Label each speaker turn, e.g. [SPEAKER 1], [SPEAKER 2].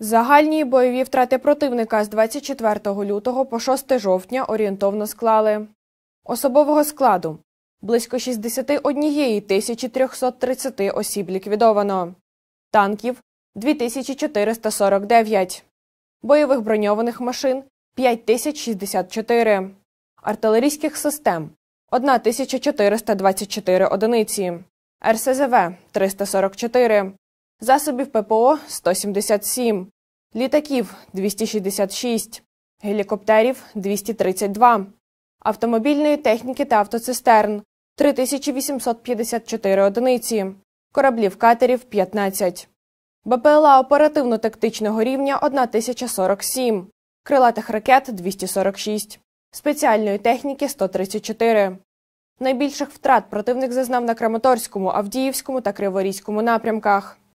[SPEAKER 1] Загальні бойові втрати противника з 24 лютого по 6 жовтня орієнтовно склали особового складу близько 61 330 осіб ліквідовано, танків 2449, бойових броньованих машин 5064, артилерійських систем 1424 одиниці, РСЗВ 344 засобів ППО 177, літаків 266, гелікоптерів 232, автомобільної техніки та автоцистерн 3854 одиниці, кораблів катерів 15, БПЛА оперативно-тактичного рівня 1047, крилатих ракет 246, спеціальної техніки 134. Найбільших втрат противник зазнав на Краматорському, Авдіївському та Криворізькому напрямках.